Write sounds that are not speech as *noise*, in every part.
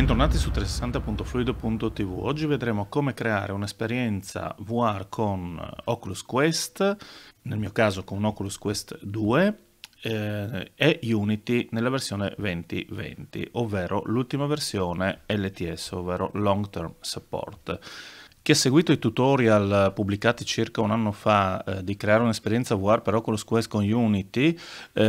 Bentornati su 360.fluido.tv. Oggi vedremo come creare un'esperienza VR con Oculus Quest, nel mio caso con Oculus Quest 2 eh, e Unity nella versione 2020, ovvero l'ultima versione LTS, ovvero Long Term Support. Chi ha seguito i tutorial pubblicati circa un anno fa eh, di creare un'esperienza VR per Oculus Quest con Unity eh,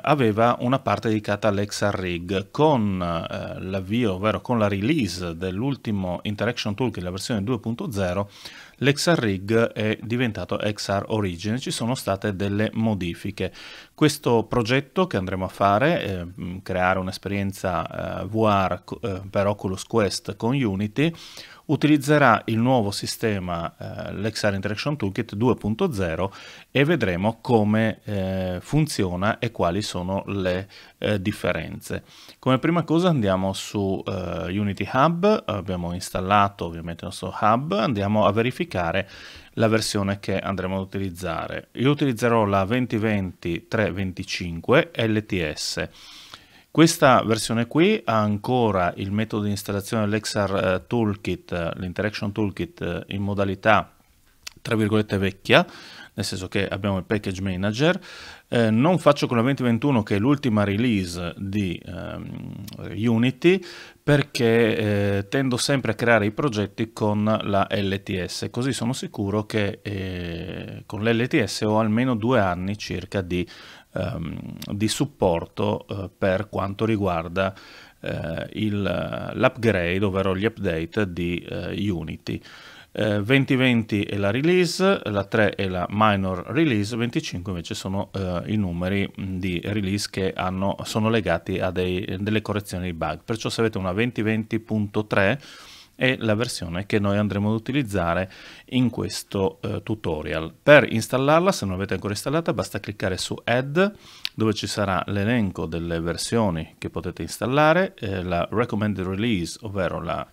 aveva una parte dedicata all'XR-Rig. Con eh, l'avvio, ovvero con la release dell'ultimo Interaction Toolkit, la versione 2.0, l'XR-Rig è diventato XR Origin. Ci sono state delle modifiche. Questo progetto che andremo a fare, ehm, creare un'esperienza eh, VR eh, per Oculus Quest con Unity, utilizzerà il nuovo sistema eh, Lexar Interaction Toolkit 2.0 e vedremo come eh, funziona e quali sono le eh, differenze. Come prima cosa andiamo su eh, Unity Hub, abbiamo installato ovviamente il nostro hub, andiamo a verificare la versione che andremo ad utilizzare. Io utilizzerò la 2020 325 LTS questa versione qui ha ancora il metodo di installazione dell'Exar eh, Toolkit, eh, l'Interaction Toolkit eh, in modalità tra virgolette vecchia, nel senso che abbiamo il package manager, eh, non faccio con la 2021 che è l'ultima release di eh, Unity perché eh, tendo sempre a creare i progetti con la LTS, così sono sicuro che con l'LTS ho almeno due anni circa di ehm, di supporto eh, per quanto riguarda eh, l'upgrade, ovvero gli update di eh, Unity. 2020 eh, è la release, la 3 è la minor release, 25 invece sono eh, i numeri di release che hanno, sono legati a dei, delle correzioni di bug. Perciò se avete una 2020.3 è la versione che noi andremo ad utilizzare in questo eh, tutorial. Per installarla, se non l'avete ancora installata, basta cliccare su Add, dove ci sarà l'elenco delle versioni che potete installare, eh, la Recommended Release, ovvero la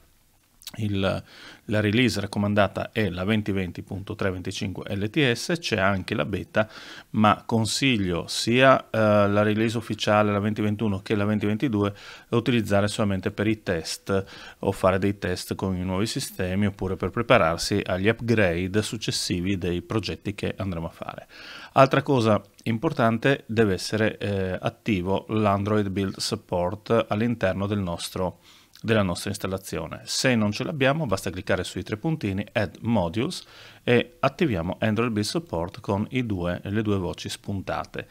il, la release raccomandata è la 2020.325 LTS, c'è anche la beta, ma consiglio sia eh, la release ufficiale, la 2021 che la 2022, da utilizzare solamente per i test o fare dei test con i nuovi sistemi oppure per prepararsi agli upgrade successivi dei progetti che andremo a fare. Altra cosa importante deve essere eh, attivo l'Android Build Support all'interno del nostro della nostra installazione. Se non ce l'abbiamo basta cliccare sui tre puntini Add Modules e attiviamo Android Build Support con due, le due voci spuntate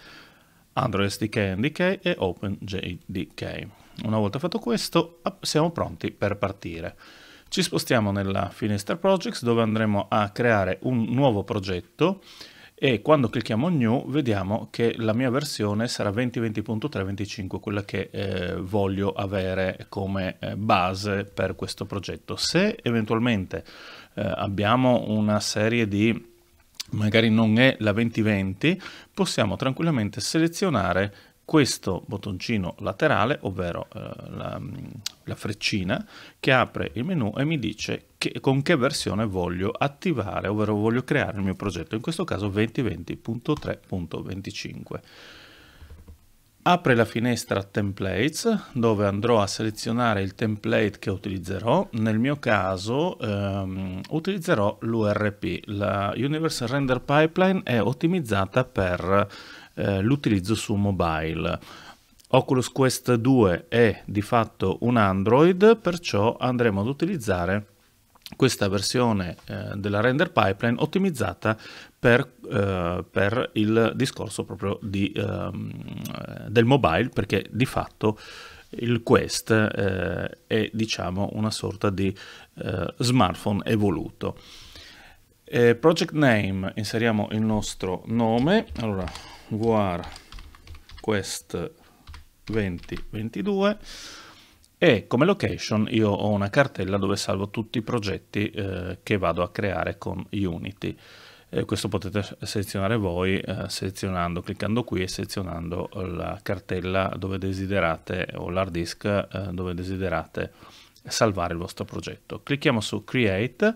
Android SDK NDK e OpenJDK. Una volta fatto questo siamo pronti per partire. Ci spostiamo nella finestra Projects dove andremo a creare un nuovo progetto e quando clicchiamo New vediamo che la mia versione sarà 2020.325, quella che eh, voglio avere come eh, base per questo progetto. Se eventualmente eh, abbiamo una serie di magari non è la 2020, possiamo tranquillamente selezionare questo bottoncino laterale, ovvero eh, la, la, freccina, che apre il menu e mi dice che, con che versione voglio attivare, ovvero voglio creare il mio progetto, in questo caso 2020.3.25. Apre la finestra templates dove andrò a selezionare il template che utilizzerò. Nel mio caso ehm, utilizzerò l'URP. La Universal Render Pipeline è ottimizzata per eh, l'utilizzo su mobile. Oculus Quest 2 è di fatto un Android, perciò andremo ad utilizzare questa versione eh, della render pipeline ottimizzata per, eh, per il discorso proprio di, ehm, eh, del mobile, perché di fatto il Quest eh, è diciamo una sorta di eh, smartphone evoluto. project name, inseriamo il nostro nome, allora war quest 2022 e come location io ho una cartella dove salvo tutti i progetti eh, che vado a creare con Unity. Eh, questo potete selezionare voi eh, selezionando, cliccando qui e selezionando la cartella dove desiderate o l'hard disk eh, dove desiderate salvare il vostro progetto. Clicchiamo su Create,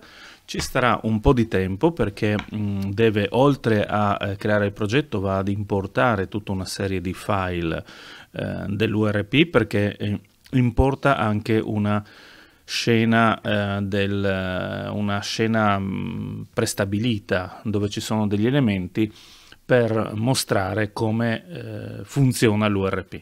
ci starà un po' di tempo perché mh, mm, deve, oltre a eh, creare il progetto, va ad importare tutta una serie di file eh, dell'URP perché eh, importa anche una scena, eh, del, eh, una scena mh, mm, prestabilita dove ci sono degli elementi per mostrare come eh, funziona l'URP.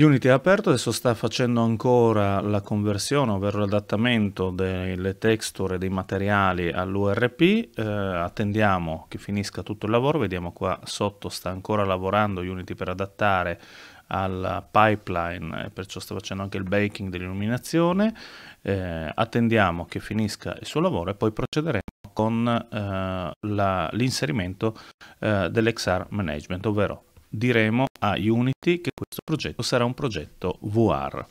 Unity è aperto, adesso sta facendo ancora la conversione, ovvero l'adattamento delle texture e dei materiali all'URP, eh, attendiamo che finisca tutto il lavoro, vediamo qua sotto sta ancora lavorando Unity per adattare alla pipeline, perciò sta facendo anche il baking dell'illuminazione, eh, attendiamo che finisca il suo lavoro e poi procederemo con eh, l'inserimento eh, dell'XR management, ovvero diremo a Unity che questo progetto sarà un progetto VR.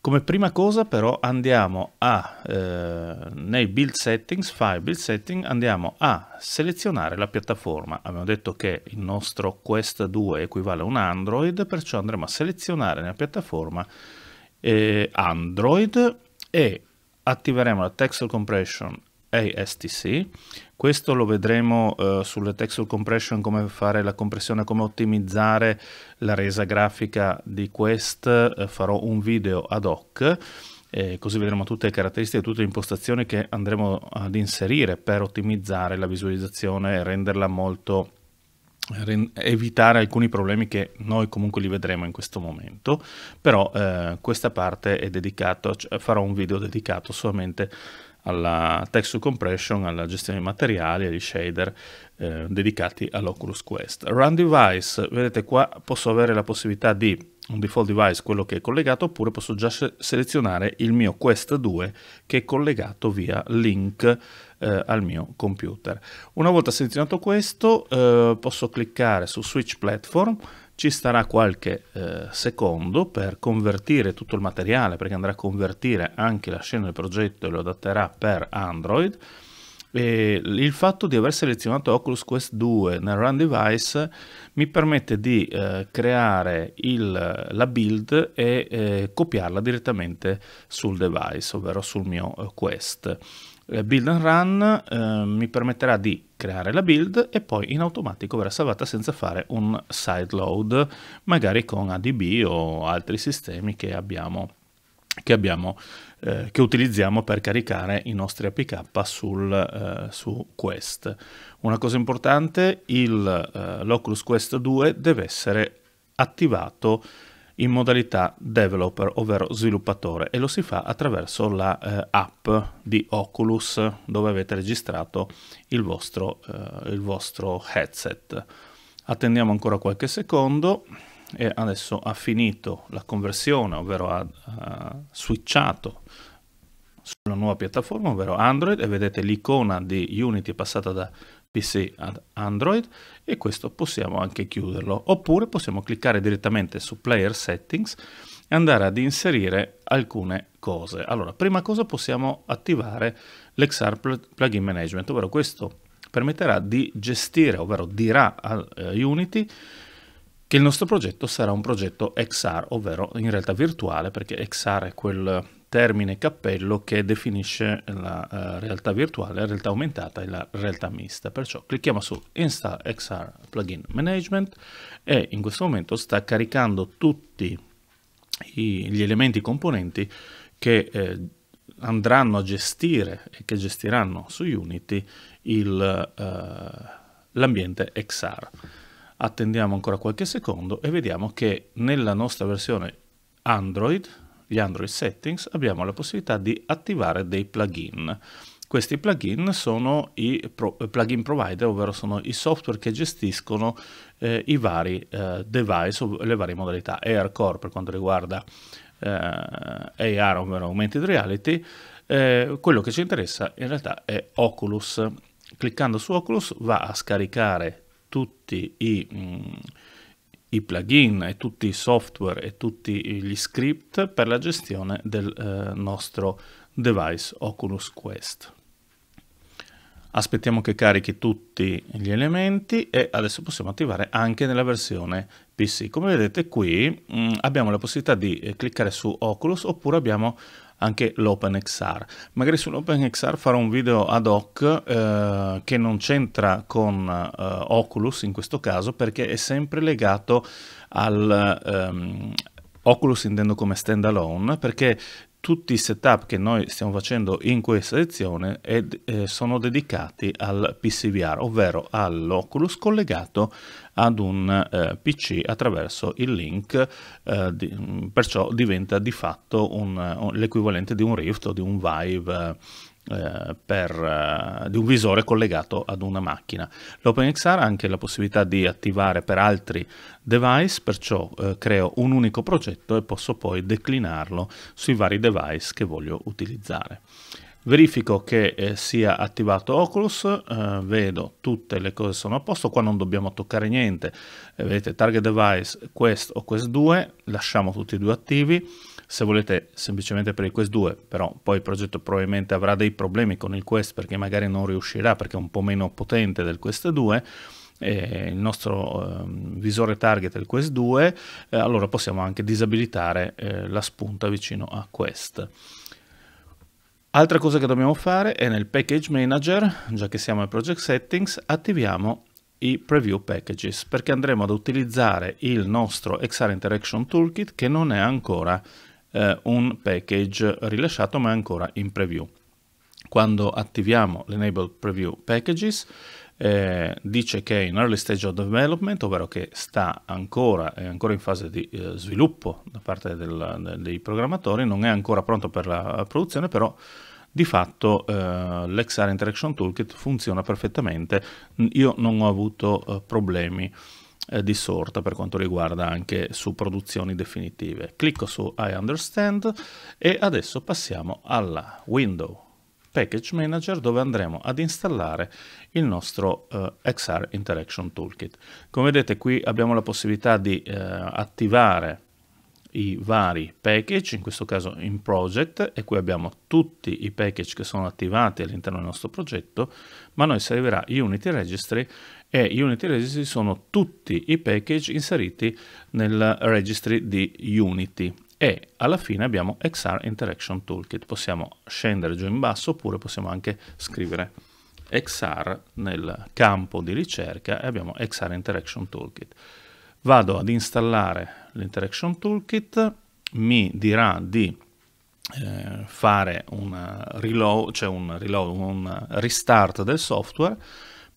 Come prima cosa però andiamo a, eh, nei build settings, file build setting, andiamo a selezionare la piattaforma. Abbiamo detto che il nostro Quest 2 equivale a un Android, perciò andremo a selezionare nella piattaforma eh, Android e attiveremo la texture compression ASTC. Questo lo vedremo uh, sulle texture compression, come fare la compressione, come ottimizzare la resa grafica di Quest. Uh, farò un video ad hoc. Eh, così vedremo tutte le caratteristiche, tutte le impostazioni che andremo ad inserire per ottimizzare la visualizzazione e renderla molto evitare alcuni problemi che noi comunque li vedremo in questo momento però eh, questa parte è dedicata cioè, farò un video dedicato solamente alla texture compression, alla gestione dei materiali, agli shader eh, dedicati all'Oculus Quest. Run device, vedete qua posso avere la possibilità di un default device, quello che è collegato, oppure posso già selezionare il mio Quest 2 che è collegato via link eh, al mio computer. Una volta selezionato questo eh, posso cliccare su Switch Platform, ci starà qualche eh, secondo per convertire tutto il materiale perché andrà a convertire anche la scena del progetto e lo adatterà per Android e il fatto di aver selezionato Oculus Quest 2 nel run device mi permette di eh, creare il, la build e eh, copiarla direttamente sul device ovvero sul mio eh, Quest eh, Build and Run eh, mi permetterà di creare la build e poi in automatico verrà salvata senza fare un sideload, magari con ADB o altri sistemi che abbiamo che, abbiamo, eh, che, utilizziamo per caricare i nostri APK sul, eh, su Quest. Una cosa importante, il eh, l'Oculus Quest 2 deve essere attivato in modalità developer, ovvero sviluppatore, e lo si fa attraverso la eh, app di Oculus dove avete registrato il vostro, eh, il vostro headset. Attendiamo ancora qualche secondo e adesso ha finito la conversione, ovvero ha, ha switchato sulla nuova piattaforma, ovvero Android, e vedete l'icona di Unity passata da PC ad Android e questo possiamo anche chiuderlo oppure possiamo cliccare direttamente su Player Settings e andare ad inserire alcune cose. Allora, prima cosa possiamo attivare l'XR Plugin Management, ovvero questo permetterà di gestire, ovvero dirà a eh, Unity che il nostro progetto sarà un progetto XR, ovvero in realtà virtuale, perché XR è quel termine cappello che definisce la uh, realtà virtuale, la realtà aumentata e la realtà mista. Perciò clicchiamo su Install XR Plugin Management e in questo momento sta caricando tutti i, gli elementi componenti che eh, andranno a gestire e che gestiranno su Unity eh, l'ambiente uh, XR. Attendiamo ancora qualche secondo e vediamo che nella nostra versione Android gli Android Settings abbiamo la possibilità di attivare dei plugin. Questi plugin sono i pro eh, plugin provider, ovvero sono i software che gestiscono eh, i vari eh, device, le varie modalità Core per quanto riguarda eh, AR, ovvero Augmented Reality, eh, quello che ci interessa in realtà è Oculus. Cliccando su Oculus va a scaricare tutti i... Mh, mm, i plugin e tutti i software e tutti gli script per la gestione del eh, nostro device Oculus Quest. Aspettiamo che carichi tutti gli elementi e adesso possiamo attivare anche nella versione PC. Come vedete qui mh, mm, abbiamo la possibilità di eh, cliccare su Oculus oppure abbiamo anche l'OpenXR. Magari sull'OpenXR farò un video ad hoc eh, che non c'entra con eh, Oculus in questo caso perché è sempre legato al... Ehm, Oculus intendo come stand alone perché tutti i setup che noi stiamo facendo in questa sezione ed, eh, sono dedicati al PCVR, ovvero all'Oculus collegato ad un eh, PC attraverso il link, eh, di, mm, perciò diventa di fatto l'equivalente di un Rift o di un Vive eh, eh, per, eh, di un visore collegato ad una macchina. L'OpenXR ha anche la possibilità di attivare per altri device, perciò eh, creo un unico progetto e posso poi declinarlo sui vari device che voglio utilizzare. Verifico che eh, sia attivato Oculus, eh, vedo tutte le cose sono a posto, qua non dobbiamo toccare niente, eh, vedete target device Quest o Quest 2, lasciamo tutti e due attivi, se volete semplicemente per il Quest 2, però poi il progetto probabilmente avrà dei problemi con il Quest perché magari non riuscirà perché è un po' meno potente del Quest 2, E il nostro eh, visore target è il Quest 2, eh, allora possiamo anche disabilitare eh, la spunta vicino a Quest. Altra cosa che dobbiamo fare è nel Package Manager, già che siamo al Project Settings, attiviamo i Preview Packages perché andremo ad utilizzare il nostro XR Interaction Toolkit che non è ancora eh, un package rilasciato ma è ancora in preview. Quando attiviamo l'Enable Preview Packages eh, dice che è in early stage of development, ovvero che sta ancora, è ancora in fase di eh, sviluppo da parte del, dei programmatori, non è ancora pronto per la produzione, però di fatto eh, l'XR Interaction Toolkit funziona perfettamente, io non ho avuto eh, problemi eh, sorta per quanto riguarda anche su produzioni definitive. Clicco su I understand e adesso passiamo alla window Package Manager dove andremo ad installare il nostro eh, XR Interaction Toolkit. Come vedete qui abbiamo la possibilità di eh, attivare i vari package, in questo caso in project, e qui abbiamo tutti i package che sono attivati all'interno del nostro progetto, ma noi servirà Unity Registry e Unity Registry sono tutti i package inseriti nel registry di Unity e alla fine abbiamo XR Interaction Toolkit. Possiamo scendere giù in basso oppure possiamo anche scrivere XR nel campo di ricerca e abbiamo XR Interaction Toolkit. Vado ad installare l'Interaction Toolkit, mi dirà di eh, fare un reload, cioè un, reload, un restart del software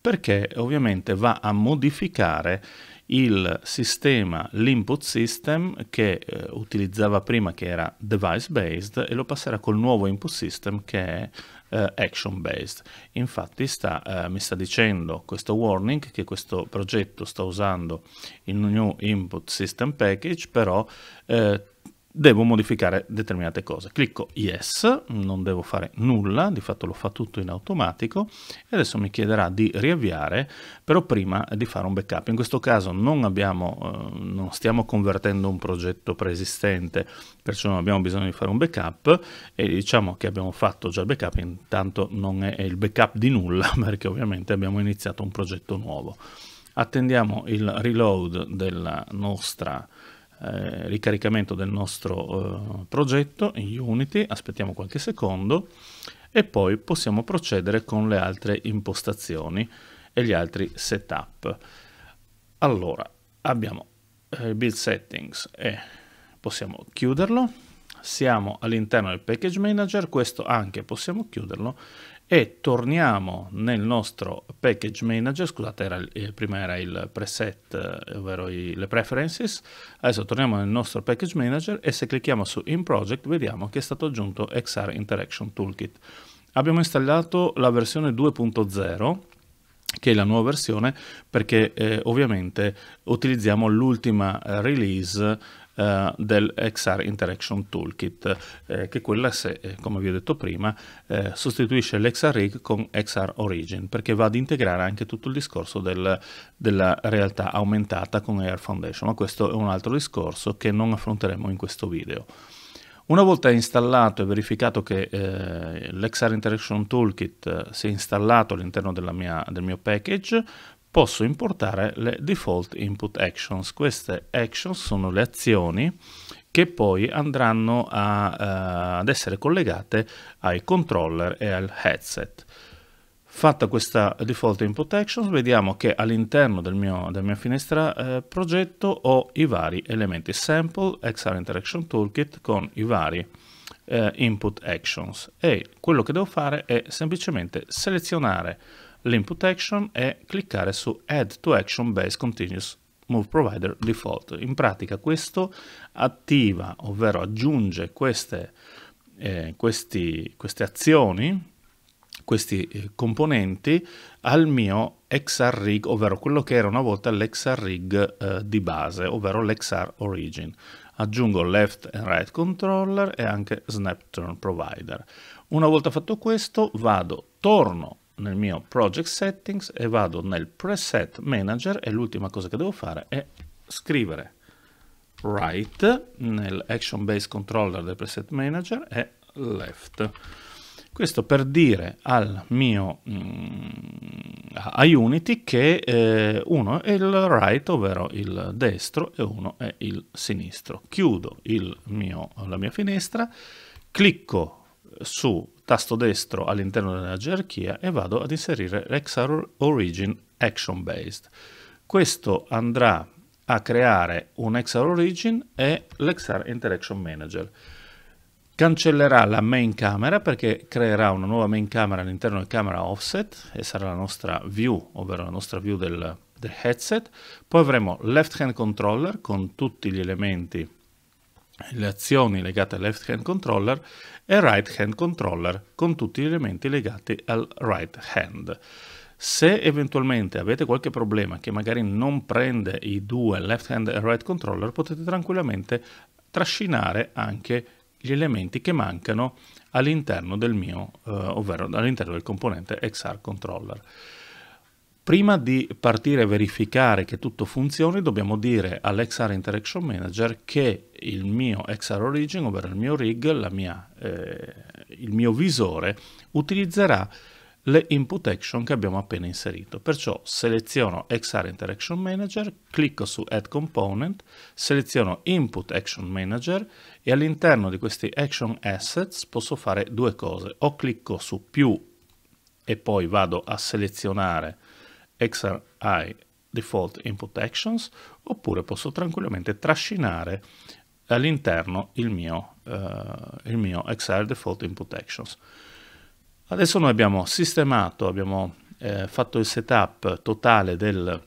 perché ovviamente va a modificare il sistema, l'input system che eh, utilizzava prima che era device based e lo passerà col nuovo input system che è eh, action based. Infatti sta, eh, mi sta dicendo questo warning che questo progetto sta usando il new input system package però eh, devo modificare determinate cose. Clicco yes, non devo fare nulla, di fatto lo fa tutto in automatico e adesso mi chiederà di riavviare, però prima di fare un backup. In questo caso non, abbiamo, eh, non stiamo convertendo un progetto preesistente, perciò non abbiamo bisogno di fare un backup e diciamo che abbiamo fatto già il backup, intanto non è il backup di nulla *laughs* perché ovviamente abbiamo iniziato un progetto nuovo. Attendiamo il reload della nostra eh, ricaricamento del nostro eh, progetto in Unity, aspettiamo qualche secondo e poi possiamo procedere con le altre impostazioni e gli altri setup. Allora, abbiamo il eh, build settings e possiamo chiuderlo siamo all'interno del package manager, questo anche possiamo chiuderlo e torniamo nel nostro package manager, scusate era il, eh, prima era il preset, eh, ovvero i, le preferences, adesso torniamo nel nostro package manager e se clicchiamo su in project vediamo che è stato aggiunto XR Interaction Toolkit. Abbiamo installato la versione 2.0 che è la nuova versione perché eh, ovviamente utilizziamo l'ultima eh, release eh, del XR Interaction Toolkit, eh, che quella, se, eh, come vi ho detto prima, eh, sostituisce l'XR Rig con XR Origin, perché va ad integrare anche tutto il discorso del, della realtà aumentata con Air Foundation, ma questo è un altro discorso che non affronteremo in questo video. Una volta installato e verificato che eh, l'XR Interaction Toolkit sia eh, si è installato all'interno del mio package, posso importare le default input actions. Queste actions sono le azioni che poi andranno a, uh, ad essere collegate ai controller e al headset. Fatta questa default input actions vediamo che all'interno del della mia finestra eh, progetto ho i vari elementi sample, XR interaction toolkit con i vari eh, input actions e quello che devo fare è semplicemente selezionare l'input action e cliccare su Add to Action Base Continuous Move Provider Default. In pratica questo attiva, ovvero aggiunge queste, eh, questi, queste azioni, questi eh, componenti al mio XR rig, ovvero quello che era una volta l'XR rig eh, di base, ovvero l'XR origin. Aggiungo left and right controller e anche snap turn provider. Una volta fatto questo vado, torno nel mio project settings e vado nel preset manager e l'ultima cosa che devo fare è scrivere right nel action base controller del preset manager e left. Questo per dire al mio mm, a Unity che eh, uno è il right, ovvero il destro, e uno è il sinistro. Chiudo il mio, la mia finestra, clicco su tasto destro all'interno della gerarchia e vado ad inserire l'Exar Origin Action Based. Questo andrà a creare un Exar Origin e l'Exar Interaction Manager. Cancellerà la main camera perché creerà una nuova main camera all'interno del camera offset e sarà la nostra view, ovvero la nostra view del, del headset. Poi avremo left hand controller con tutti gli elementi le azioni legate al left hand controller e right hand controller con tutti gli elementi legati al right hand. Se eventualmente avete qualche problema che magari non prende i due left hand e right controller potete tranquillamente trascinare anche gli elementi che mancano all'interno del mio, eh, ovvero all'interno del componente XR controller. Prima di partire a verificare che tutto funzioni, dobbiamo dire all'XR Interaction Manager che il mio XR Origin, ovvero il mio rig, mia, eh, il mio visore, utilizzerà le input action che abbiamo appena inserito. Perciò seleziono XR Interaction Manager, clicco su Add Component, seleziono Input Action Manager e all'interno di questi Action Assets posso fare due cose. O clicco su più e poi vado a selezionare XRI default input actions oppure posso tranquillamente trascinare all'interno il, mio, eh, il mio XR default input actions. Adesso noi abbiamo sistemato, abbiamo eh, fatto il setup totale del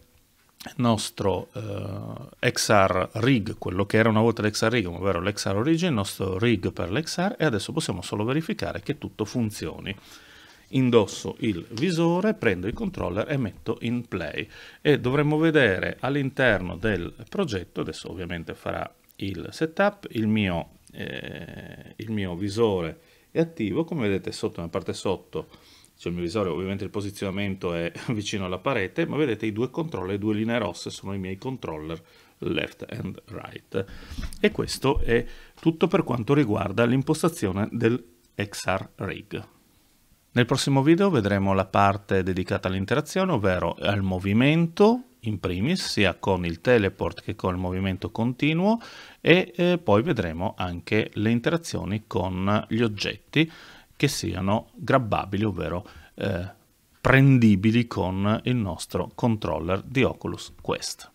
nostro eh, XR rig, quello che era una volta l'XR rig, ovvero l'XR origin, il nostro rig per l'XR e adesso possiamo solo verificare che tutto funzioni indosso il visore, prendo il controller e metto in play e dovremmo vedere all'interno del progetto, adesso ovviamente farà il setup, il mio, eh, il mio visore è attivo, come vedete sotto, nella parte sotto c'è il mio visore, ovviamente il posizionamento è *laughs* vicino alla parete, ma vedete i due controller, le due linee rosse sono i miei controller left and right. E questo è tutto per quanto riguarda l'impostazione del XR Rig. Nel prossimo video vedremo la parte dedicata all'interazione, ovvero al movimento in primis, sia con il teleport che con il movimento continuo e eh, poi vedremo anche le interazioni con gli oggetti che siano grabbabili, ovvero eh, prendibili con il nostro controller di Oculus Quest.